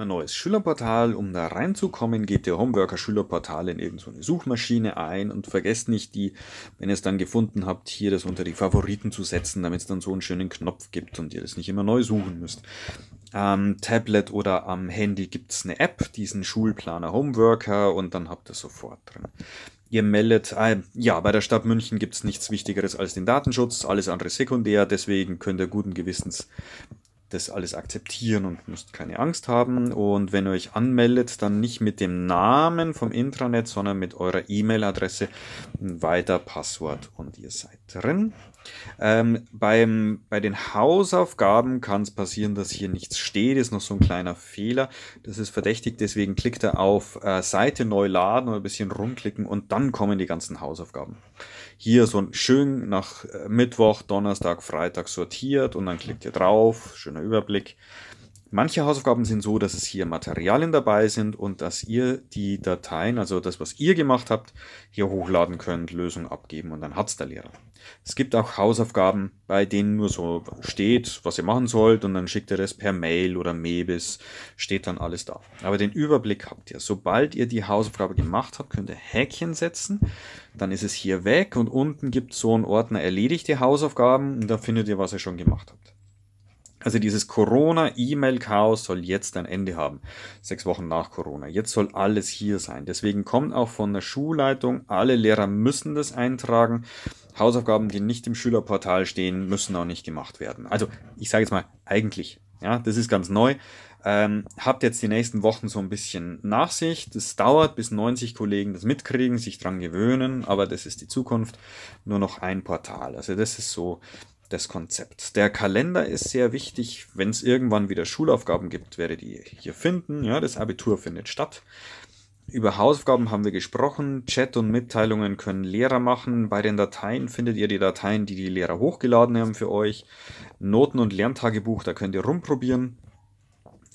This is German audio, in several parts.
ein neues Schülerportal. Um da reinzukommen, gebt ihr Homeworker Schülerportal in irgendeine Suchmaschine ein und vergesst nicht, die, wenn ihr es dann gefunden habt, hier das unter die Favoriten zu setzen, damit es dann so einen schönen Knopf gibt und ihr das nicht immer neu suchen müsst. Am Tablet oder am Handy gibt es eine App, diesen Schulplaner Homeworker und dann habt ihr sofort drin. Ihr meldet, äh, ja, bei der Stadt München gibt es nichts Wichtigeres als den Datenschutz, alles andere sekundär, deswegen könnt ihr guten Gewissens das alles akzeptieren und müsst keine Angst haben. Und wenn ihr euch anmeldet, dann nicht mit dem Namen vom Intranet, sondern mit eurer E-Mail-Adresse, weiter Passwort und ihr seid drin. Ähm, beim, bei den Hausaufgaben kann es passieren, dass hier nichts steht. Ist noch so ein kleiner Fehler. Das ist verdächtig, deswegen klickt er auf äh, Seite neu laden oder ein bisschen rumklicken und dann kommen die ganzen Hausaufgaben. Hier so schön nach äh, Mittwoch, Donnerstag, Freitag sortiert und dann klickt ihr drauf. Schöner Überblick. Manche Hausaufgaben sind so, dass es hier Materialien dabei sind und dass ihr die Dateien, also das, was ihr gemacht habt, hier hochladen könnt, Lösung abgeben und dann hat es der Lehrer. Es gibt auch Hausaufgaben, bei denen nur so steht, was ihr machen sollt und dann schickt ihr das per Mail oder Mebis, steht dann alles da. Aber den Überblick habt ihr. Sobald ihr die Hausaufgabe gemacht habt, könnt ihr Häkchen setzen, dann ist es hier weg und unten gibt es so einen Ordner erledigte Hausaufgaben und da findet ihr, was ihr schon gemacht habt. Also dieses Corona-E-Mail-Chaos soll jetzt ein Ende haben. Sechs Wochen nach Corona. Jetzt soll alles hier sein. Deswegen kommt auch von der Schulleitung, alle Lehrer müssen das eintragen. Hausaufgaben, die nicht im Schülerportal stehen, müssen auch nicht gemacht werden. Also ich sage jetzt mal, eigentlich. Ja, das ist ganz neu. Ähm, habt jetzt die nächsten Wochen so ein bisschen Nachsicht. Es dauert, bis 90 Kollegen das mitkriegen, sich dran gewöhnen, aber das ist die Zukunft. Nur noch ein Portal. Also das ist so des Konzepts. Der Kalender ist sehr wichtig, wenn es irgendwann wieder Schulaufgaben gibt, werdet ihr hier finden. Ja, das Abitur findet statt. Über Hausaufgaben haben wir gesprochen. Chat und Mitteilungen können Lehrer machen. Bei den Dateien findet ihr die Dateien, die die Lehrer hochgeladen haben für euch. Noten und Lerntagebuch, da könnt ihr rumprobieren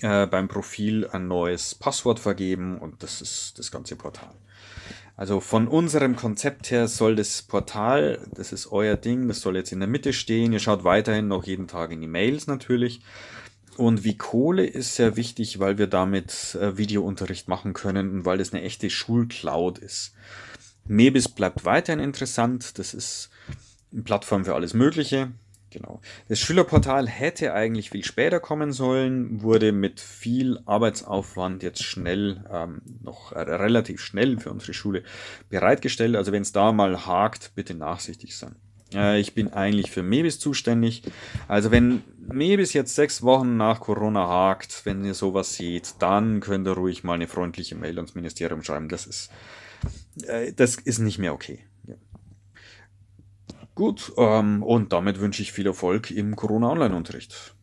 äh, beim Profil ein neues Passwort vergeben und das ist das ganze Portal. Also von unserem Konzept her soll das Portal, das ist euer Ding, das soll jetzt in der Mitte stehen. Ihr schaut weiterhin noch jeden Tag in die Mails natürlich. Und wie Kohle ist sehr wichtig, weil wir damit äh, Videounterricht machen können und weil das eine echte Schulcloud ist. Mebis bleibt weiterhin interessant. Das ist eine Plattform für alles Mögliche. Genau. Das Schülerportal hätte eigentlich viel später kommen sollen, wurde mit viel Arbeitsaufwand jetzt schnell, ähm, noch äh, relativ schnell für unsere Schule bereitgestellt. Also wenn es da mal hakt, bitte nachsichtig sein. Äh, ich bin eigentlich für Mebis zuständig. Also wenn Mebis jetzt sechs Wochen nach Corona hakt, wenn ihr sowas seht, dann könnt ihr ruhig mal eine freundliche Mail ans Ministerium schreiben. Das ist, äh, das ist nicht mehr okay. Gut, ähm, und damit wünsche ich viel Erfolg im Corona-Online-Unterricht.